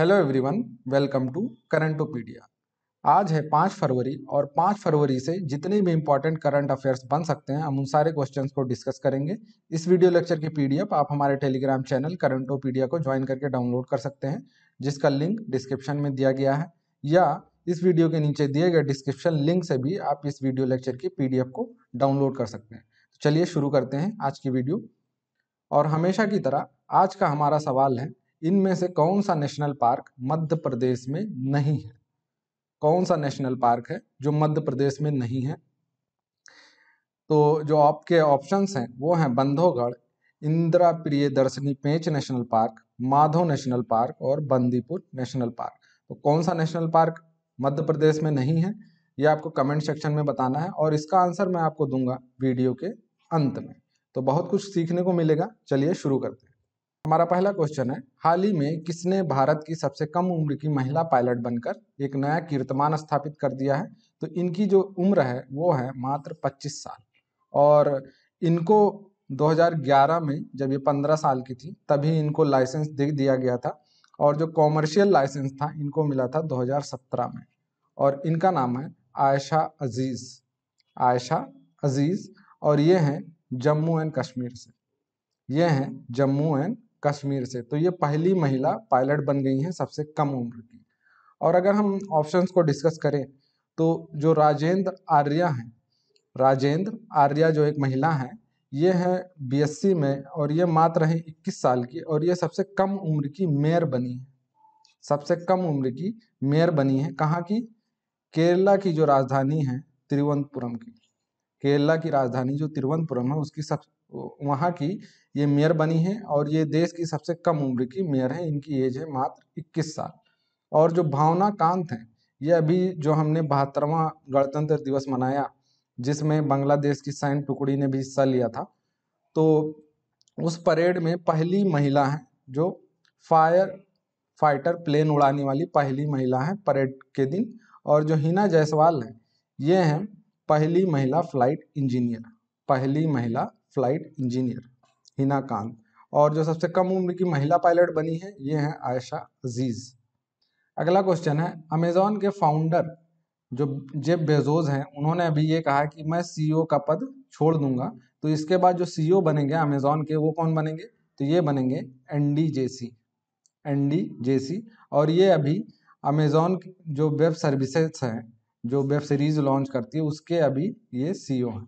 Hello everyone welcome to Opedia आज है पाँच फरवरी और पाँच फरवरी से जितने भी इंपॉर्टेंट करंट अफेयर्स बन सकते हैं हम उन सारे क्वेश्चन को डिस्कस करेंगे इस वीडियो लेक्चर की पीडीएफ आप हमारे टेलीग्राम चैनल ओपीडिया को ज्वाइन करके डाउनलोड कर सकते हैं जिसका लिंक डिस्क्रिप्शन में दिया गया है या इस वीडियो के नीचे दिए गए डिस्क्रिप्शन लिंक से भी आप इस वीडियो लेक्चर की पी को डाउनलोड कर सकते हैं तो चलिए शुरू करते हैं आज की वीडियो और हमेशा की तरह आज का हमारा सवाल है इनमें से कौन सा नेशनल पार्क मध्य प्रदेश में नहीं है कौन सा नेशनल पार्क है जो मध्य प्रदेश में नहीं है तो जो आपके ऑप्शंस हैं वो हैं बंधोगढ़ Indira Priyadarshini Pench national park Madhav national park और बंदीपुर नेशनल पार्क तो कौन सा नेशनल पार्क मध्य प्रदेश में नहीं है ये आपको कमेंट सेक्शन में बताना है और इसका आंसर मैं आपको दूंगा वीडियो के अंत में तो बहुत कुछ सीखने को मिलेगा चलिए शुरू करते हैं हमारा पहला क्वेश्चन है हाल ही में किसने भारत की सबसे कम उम्र की महिला पायलट बनकर एक नया कीर्तमान स्थापित कर दिया है तो इनकी जो उम्र है वो है मात्र 25 साल और इनको 2011 में जब ये 15 साल की थी तभी इनको लाइसेंस दे दिया गया था और जो कॉमर्शियल लाइसेंस था इनको मिला था 2017 में और इनका नाम है आयशा अजीज़ आयशा अजीज़ और ये हैं जम्मू एंड कश्मीर से ये हैं जम्मू एंड कश्मीर से तो ये पहली हम्म। महिला पायलट बन गई हैं सबसे कम उम्र की और अगर हम ऑप्शंस को डिस्कस करें तो जो राजेंद्र आर्या हैं राजेंद्र आर्या जो एक महिला हैं ये हैं बीएससी में और ये मात्र हैं 21 साल की और ये सबसे कम उम्र की मेयर बनी है सबसे कम उम्र की मेयर बनी है कहाँ की केरला की जो राजधानी है तिरुवनंतपुरम की केरला की राजधानी जो तिरुवनंतपुरम है उसकी सब वहाँ की ये मेयर बनी है और ये देश की सबसे कम उम्र की मेयर है इनकी एज है मात्र 21 साल और जो भावना कांत हैं ये अभी जो हमने बहत्तरवा गणतंत्र दिवस मनाया जिसमें बांग्लादेश की साइन टुकड़ी ने भी हिस्सा लिया था तो उस परेड में पहली महिला है जो फायर फाइटर प्लेन उड़ाने वाली पहली महिला है परेड के दिन और जो हिना जायसवाल हैं ये हैं पहली महिला फ्लाइट इंजीनियर पहली महिला फ्लाइट इंजीनियर हिना कान और जो सबसे कम उम्र की महिला पायलट बनी है ये हैं आयशा अजीज़ अगला क्वेश्चन है अमेजोन के फाउंडर जो जेब बेजोज हैं उन्होंने अभी ये कहा कि मैं सीईओ e का पद छोड़ दूंगा तो इसके बाद जो सीईओ e बनेंगे अमेजोन के वो कौन बनेंगे तो ये बनेंगे N D J C N D J C और ये अभी अमेजोन जो वेब सर्विसेज हैं जो वेब सीरीज लॉन्च करती है उसके अभी ये सी e हैं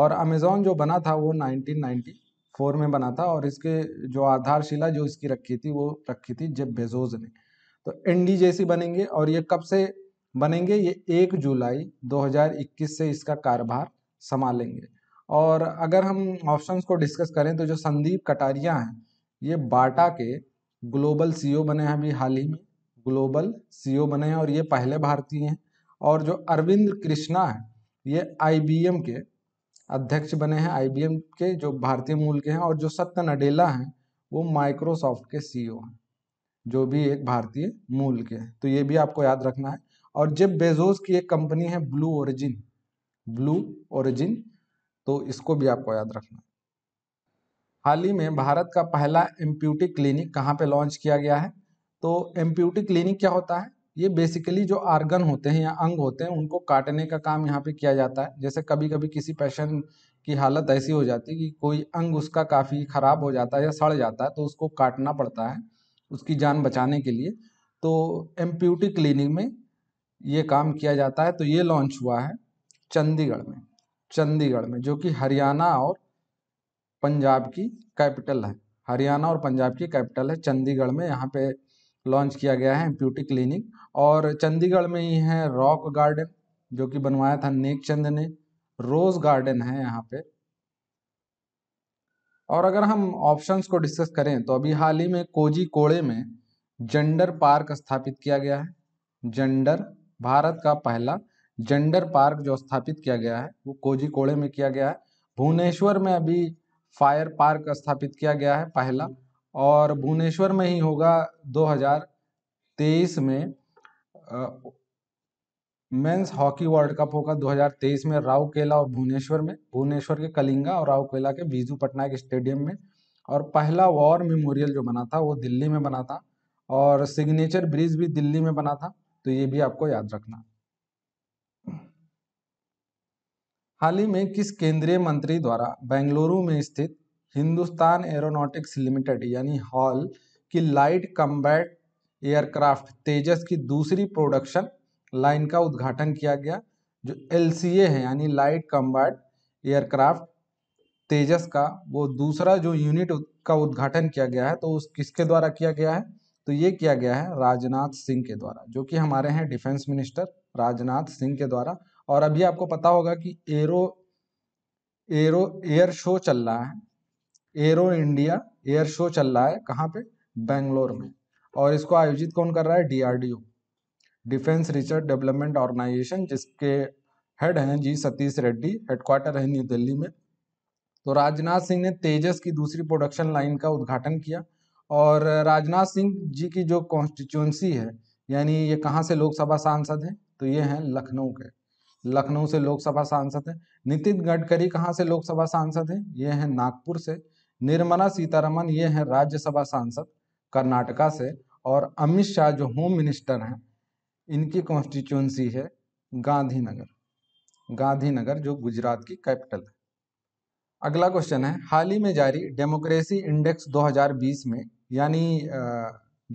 और अमेज़ोन जो बना था वो 1994 में बना था और इसके जो आधारशिला जो इसकी रखी थी वो रखी थी जेब बेजोज ने तो एन जैसी बनेंगे और ये कब से बनेंगे ये एक जुलाई 2021 से इसका कारोबार संभालेंगे और अगर हम ऑप्शंस को डिस्कस करें तो जो संदीप कटारिया हैं ये बाटा के ग्लोबल सीईओ e बने हैं अभी हाल ही में ग्लोबल सीईओ e बने हैं और ये पहले भारतीय हैं और जो अरविंद कृष्णा है ये आईबीएम के अध्यक्ष बने हैं आईबीएम के जो भारतीय मूल के हैं और जो सत्य नडेला हैं वो माइक्रोसॉफ्ट के सीईओ e हैं जो भी एक भारतीय मूल के हैं तो ये भी आपको याद रखना है और जेब बेजोस की एक कंपनी है ब्लू ओरिजिन ब्लू ओरिजिन तो इसको भी आपको याद रखना है हाल ही में भारत का पहला एम्प्यूटी क्लिनिक कहाँ पे लॉन्च किया गया है तो एम्प्यूटी क्लिनिक क्या होता है ये बेसिकली जो आर्गन होते हैं या अंग होते हैं उनको काटने का काम यहाँ पे किया जाता है जैसे कभी कभी किसी पेशेंट की हालत ऐसी हो जाती है कि कोई अंग उसका काफ़ी ख़राब हो जाता है या सड़ जाता है तो उसको काटना पड़ता है उसकी जान बचाने के लिए तो एम्प्यूटी क्लिनिक में ये काम किया जाता है तो ये लॉन्च हुआ है चंडीगढ़ में चंडीगढ़ में जो कि हरियाणा और पंजाब की कैपिटल है हरियाणा और पंजाब की कैपिटल है चंडीगढ़ में यहाँ पे लॉन्च किया गया है ब्यूटी क्लिनिक और चंडीगढ़ में ही है रॉक गार्डन जो कि बनवाया था नेक चंद ने रोज़ गार्डन है यहाँ पे और अगर हम ऑप्शंस को डिस्कस करें तो अभी हाल ही में कोजी कोड़े में जेंडर पार्क स्थापित किया गया है जेंडर भारत का पहला जेंडर पार्क जो स्थापित किया गया है वो कोजी कोड़े में किया गया है भुवनेश्वर में अभी फायर पार्क स्थापित किया गया है पहला और भुवनेश्वर में ही होगा 2023 में मेंस हॉकी वर्ल्ड कप होगा 2023 में केला और भुवनेश्वर में भुवनेश्वर के कलिंगा और केला के बीजू पटनायक स्टेडियम में और पहला वॉर मेमोरियल जो बना था वो दिल्ली में बना था और सिग्नेचर ब्रिज भी दिल्ली में बना था तो ये भी आपको याद रखना हाल ही में किस केंद्रीय मंत्री द्वारा बेंगलुरु में स्थित हिंदुस्तान एरोनॉटिक्स लिमिटेड यानी हॉल की लाइट कम्बैट एयरक्राफ्ट तेजस की दूसरी प्रोडक्शन लाइन का उद्घाटन किया गया जो एल है यानी लाइट कम्बैट एयरक्राफ्ट तेजस का वो दूसरा जो यूनिट का उद्घाटन किया गया है तो उस किसके द्वारा किया गया है तो ये किया गया है राजनाथ सिंह के द्वारा जो कि हमारे हैं डिफेंस मिनिस्टर राजनाथ सिंह के द्वारा और अभी आपको पता होगा कि एरो एरो एयर शो चल रहा है एरो इंडिया एयर शो चल रहा है कहाँ पे बेंगलोर में और इसको आयोजित कौन कर रहा है DRDO defence research development organisation जिसके हेड हैं जी सतीश रेड्डी हेडक्वार्टर है न्यू दिल्ली में तो राजनाथ सिंह ने तेजस की दूसरी प्रोडक्शन लाइन का उद्घाटन किया और राजनाथ सिंह जी की जो कॉन्स्टिट्यूंसी है यानी ये कहाँ से लोकसभा सांसद हैं तो ये हैं लखनऊ के लखनऊ से लोकसभा सांसद हैं नितिन गडकरी कहाँ से लोकसभा सांसद हैं ये हैं नागपुर से निर्मला सीतारमन ये हैं राज्यसभा सांसद कर्नाटका से और अमित शाह जो होम मिनिस्टर हैं इनकी कॉन्स्टिट्यूंसी है गांधीनगर गांधीनगर जो गुजरात की कैपिटल है अगला क्वेश्चन है हाल ही में जारी डेमोक्रेसी इंडेक्स 2020 में यानी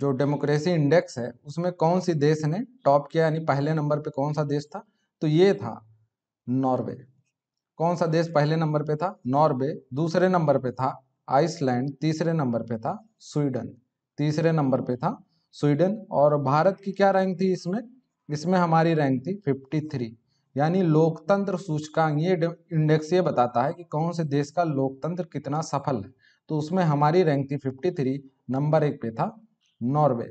जो डेमोक्रेसी इंडेक्स है उसमें कौन सी देश ने टॉप किया यानी पहले नंबर पे कौन सा देश था तो ये था नॉर्वे कौन सा देश पहले नंबर पे था नॉर्वे दूसरे नंबर पे था आइसलैंड तीसरे नंबर पे था स्वीडन तीसरे नंबर पे था स्वीडन और भारत की क्या रैंक थी इसमें इसमें हमारी रैंक थी 53 यानी लोकतंत्र सूचकांक ये इंडेक्स ये बताता है कि कौन से देश का लोकतंत्र कितना सफल है तो उसमें हमारी रैंक थी 53 नंबर एक पे था नॉर्वे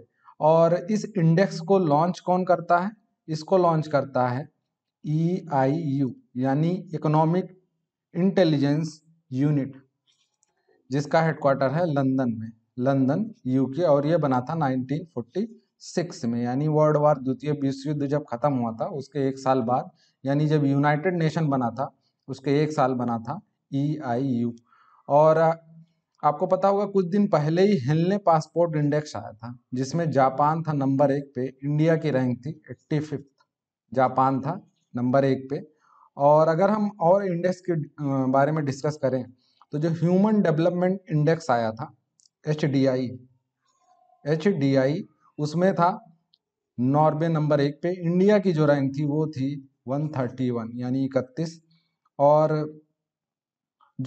और इस इंडेक्स को लॉन्च कौन करता है इसको लॉन्च करता है ई आई यू यानी इकोनॉमिक इंटेलिजेंस यूनिट जिसका हेडक्वार्टर है लंदन में लंदन यूके और ये बना था 1946 में यानी वर्ल्ड वार द्वितीय विश्व युद्ध जब खत्म हुआ था उसके एक साल बाद यानी जब यूनाइटेड नेशन बना था उसके एक साल बना था ई आई यू और आपको पता होगा कुछ दिन पहले ही हिलने पासपोर्ट इंडेक्स आया था जिसमें जापान था नंबर एक पे इंडिया की रैंक थी एट्टी फिफ्थ जापान था नंबर एक पे और अगर हम और इंडेक्स के बारे में डिस्कस करें तो जो ह्यूमन डेवलपमेंट इंडेक्स आया था H D I H D I उसमें था नॉर्वे नंबर एक पे इंडिया की जो रैंक थी वो थी 131 यानी इकतीस और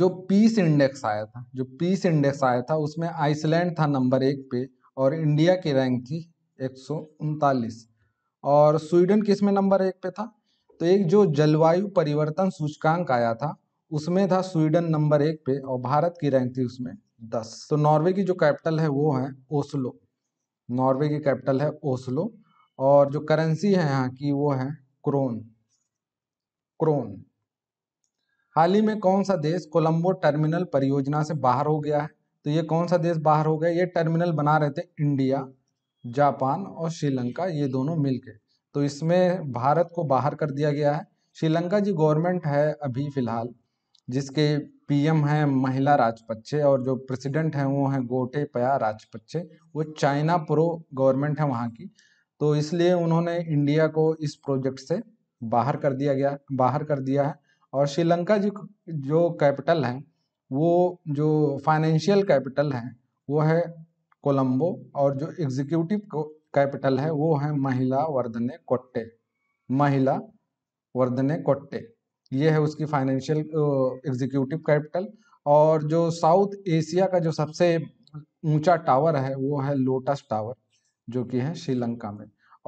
जो पीस इंडेक्स आया था जो पीस इंडेक्स आया था उसमें आइसलैंड था नंबर एक पे और इंडिया की रैंक थी एक और स्वीडन किस में नंबर एक पे था तो एक जो जलवायु परिवर्तन सूचकांक आया था उसमें था स्वीडन नंबर एक पे और भारत की रैंक थी उसमें दस तो नॉर्वे की जो कैपिटल है वो है ओस्लो नॉर्वे की कैपिटल है ओस्लो और जो करेंसी है यहाँ की वो है क्रोन क्रोन हाल ही में कौन सा देश कोलंबो टर्मिनल परियोजना से बाहर हो गया है तो ये कौन सा देश बाहर हो गया ये टर्मिनल बना रहे थे इंडिया जापान और श्रीलंका ये दोनों मिलके तो इसमें भारत को बाहर कर दिया गया है श्रीलंका जी गवर्नमेंट है अभी फिलहाल जिसके पीएम हैं महिला राजपक्षे और जो प्रेसिडेंट हैं वो हैं गोटेपया राजपक्षे वो चाइना प्रो गवर्नमेंट है वहाँ की तो इसलिए उन्होंने इंडिया को इस प्रोजेक्ट से बाहर कर दिया गया बाहर कर दिया है और श्रीलंका जी जो कैपिटल है वो जो फाइनेंशियल कैपिटल है वो है कोलंबो और जो एग्जीक्यूटिव कैपिटल है वो है महिला वर्धने कोट्टे महिला वर्धने कोट्टे ये है उसकी फाइनेंशियल एग्जीक्यूटिव कैपिटल और जो साउथ एशिया का जो सबसे ऊंचा टावर है वो है लोटस टावर जो कि है श्रीलंका में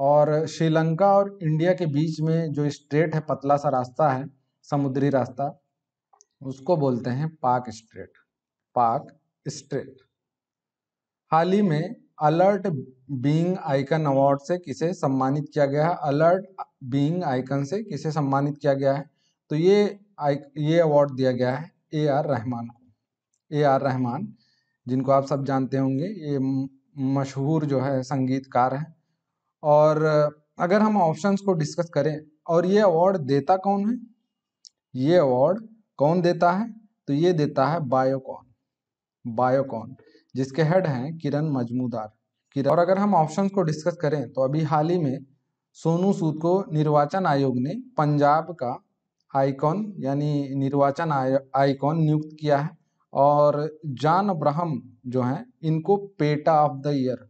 और श्रीलंका और इंडिया के बीच में जो स्ट्रेट है पतला सा रास्ता है समुद्री रास्ता उसको बोलते हैं पाक स्ट्रेट पाक स्ट्रेट हाल ही में अलर्ट बीइंग आइकन अवार्ड से किसे सम्मानित किया गया है अलर्ट बीइंग आइकन से किसे सम्मानित किया गया है तो ये ये अवार्ड दिया गया है ए आर रहमान को ए आर रहमान जिनको आप सब जानते होंगे ये मशहूर जो है संगीतकार हैं और अगर हम ऑप्शंस को डिस्कस करें और ये अवार्ड देता कौन है ये अवार्ड कौन देता है तो ये देता है बायोकॉन बायोकॉन जिसके हेड हैं किरण मजमूदार किरण और अगर हम ऑप्शंस को डिस्कस करें तो अभी हाल ही में सोनू सूद को निर्वाचन आयोग ने पंजाब का आइकॉन यानी निर्वाचन आइकॉन नियुक्त किया है और जान अब्राहम जो हैं इनको PETA of the year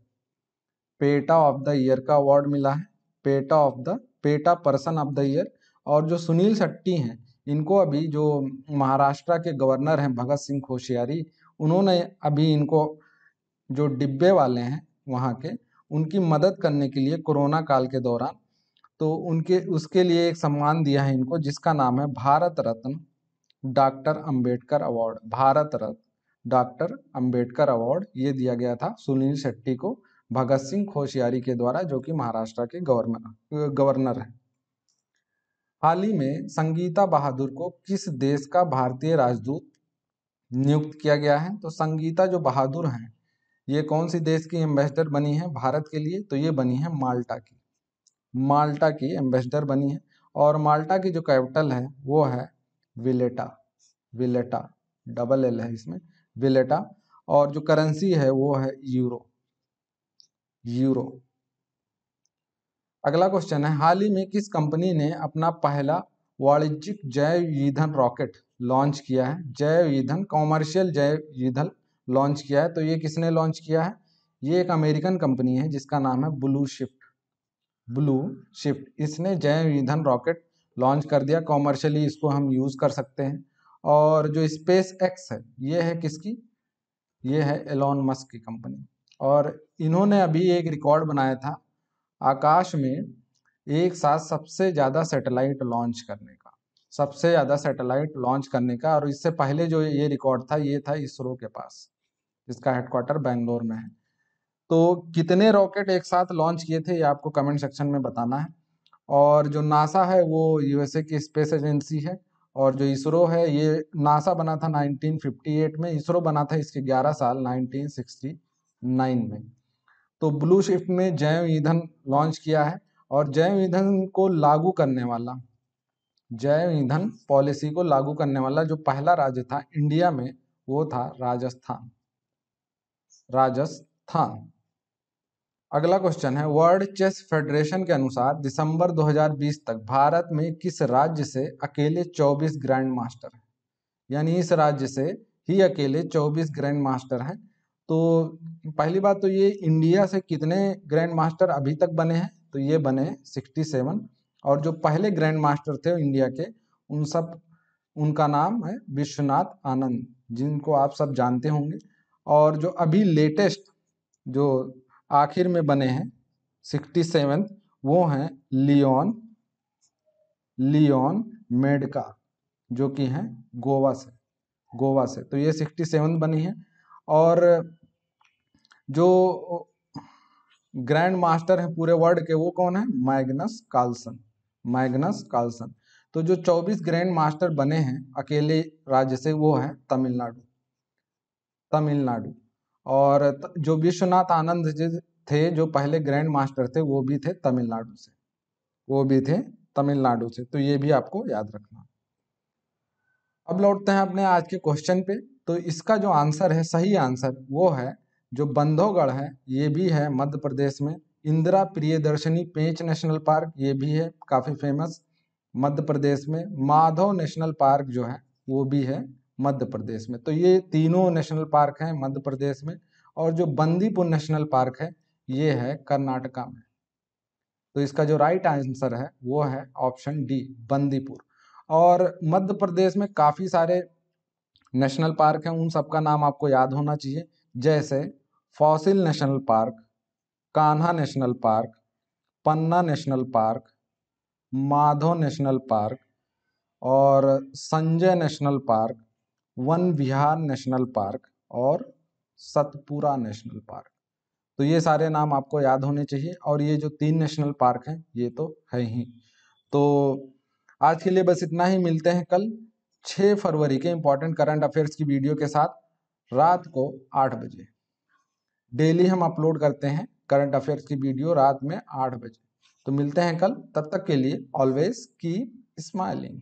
PETA of the year का अवार्ड मिला है PETA of the PETA person of the year और जो सुनील शट्टी हैं इनको अभी जो महाराष्ट्र के गवर्नर हैं भगत सिंह कोशियारी उन्होंने अभी इनको जो डिब्बे वाले हैं वहाँ के उनकी मदद करने के लिए कोरोना काल के दौरान तो उनके उसके लिए एक सम्मान दिया है इनको जिसका नाम है Bharat Ratna doctor Ambedkar award Bharat Ratna doctor Ambedkar award ये दिया गया था सुनील शेट्टी को भगत सिंह खोशियारी के द्वारा जो कि महाराष्ट्र के गवर्नर गवर्नर है हाल ही में संगीता बहादुर को किस देश का भारतीय राजदूत नियुक्त किया गया है तो संगीता जो बहादुर हैं ये कौन सी देश की एम्बेसडर बनी है भारत के लिए तो ये बनी है माल्टा की माल्टा की एम्बेसडर बनी है और माल्टा की जो कैपिटल है वो है विलेटा विलेटा डबल एल है इसमें विलेटा और जो करेंसी है वो है यूरो यूरो अगला क्वेश्चन है हाल ही में किस कंपनी ने अपना पहला वाणिज्यिक जैव ईंधन रॉकेट लॉन्च किया है जैव ईंधन कॉमर्शियल जैव ईंधन लॉन्च किया है तो ये किसने लॉन्च किया है ये एक अमेरिकन कंपनी है जिसका नाम है blue ship blue hmm. Shift इसने जैव ईंधन रॉकेट लॉन्च कर दिया कॉमर्शियली इसको हम यूज़ कर सकते हैं और जो स्पेस एक्स है ये है किसकी ये है एलोन मस्क की कंपनी और इन्होंने अभी एक रिकॉर्ड बनाया था आकाश में एक साथ सबसे ज़्यादा सैटेलाइट लॉन्च करने का सबसे ज़्यादा सैटेलाइट लॉन्च करने का और इससे पहले जो ये रिकॉर्ड था ये था इसरो के पास जिसका हेडक्वार्टर बेंगलोर में है तो कितने रॉकेट एक साथ लॉन्च किए थे ये आपको कमेंट सेक्शन में बताना है और जो नासा है वो यूएसए की स्पेस एजेंसी है और जो इसरो है ये नासा बना था 1958 में इसरो बना था इसके 11 साल 1969 में तो ब्लू शिफ्ट में जैव ईंधन लॉन्च किया है और जैव ईंधन को लागू करने वाला जैव ईंधन पॉलिसी को लागू करने वाला जो पहला राज्य था इंडिया में वो था राजस्थान राजस्थान अगला क्वेश्चन है वर्ल्ड चेस फेडरेशन के अनुसार दिसंबर 2020 तक भारत में किस राज्य से अकेले 24 ग्रैंड मास्टर हैं यानी इस राज्य से ही अकेले 24 ग्रैंड मास्टर हैं तो पहली बात तो ये इंडिया से कितने ग्रैंड मास्टर अभी तक बने हैं तो ये बने सिक्सटी सेवन और जो पहले ग्रैंड मास्टर थे इंडिया के उन सब उनका नाम है विश्वनाथ आनंद जिनको आप सब जानते होंगे और जो अभी लेटेस्ट जो आखिर में बने हैं सिक्सटी सेवन वो हैं लियोन लियोन मेडका जो कि हैं गोवा से गोवा से तो ये सिक्सटी सेवन बनी है और जो ग्रैंड मास्टर हैं पूरे वर्ल्ड के वो कौन है माइगनस कार्लसन माइगनस कार्लसन तो जो 24 ग्रैंड मास्टर बने हैं अकेले राज्य से वो है तमिलनाडु तमिलनाडु और जो विश्वनाथ आनंद जी थे जो पहले ग्रैंड मास्टर थे वो भी थे तमिलनाडु से वो भी थे तमिलनाडु से तो ये भी आपको याद रखना अब लौटते हैं अपने आज के क्वेश्चन पे तो इसका जो आंसर है सही आंसर वो है जो बंधोगढ़ है ये भी है मध्य प्रदेश में इंदिरा प्रियदर्शनी पेंच नेशनल पार्क ये भी है काफ़ी फेमस मध्य प्रदेश में माधव नेशनल पार्क जो है वो भी है मध्य प्रदेश में तो ये तीनों नेशनल पार्क हैं मध्य प्रदेश में और जो बंदीपुर नेशनल पार्क है ये है कर्नाटका में तो इसका जो राइट आंसर है वो है ऑप्शन डी बंदीपुर और मध्य प्रदेश में काफ़ी सारे नेशनल पार्क हैं उन सबका नाम आपको याद होना चाहिए जैसे fossil national park Kanha national park Panna national park Madho national park और Sanjay national park Van Vihar national park और सतपुरा नेशनल पार्क तो ये सारे नाम आपको याद होने चाहिए और ये जो तीन नेशनल पार्क हैं ये तो है ही तो आज के लिए बस इतना ही मिलते हैं कल 6 फरवरी के इंपॉर्टेंट करंट अफेयर्स की वीडियो के साथ रात को आठ बजे डेली हम अपलोड करते हैं करंट अफेयर्स की वीडियो रात में आठ बजे तो मिलते हैं कल तब तक के लिए ऑलवेज कीप स्माइलिंग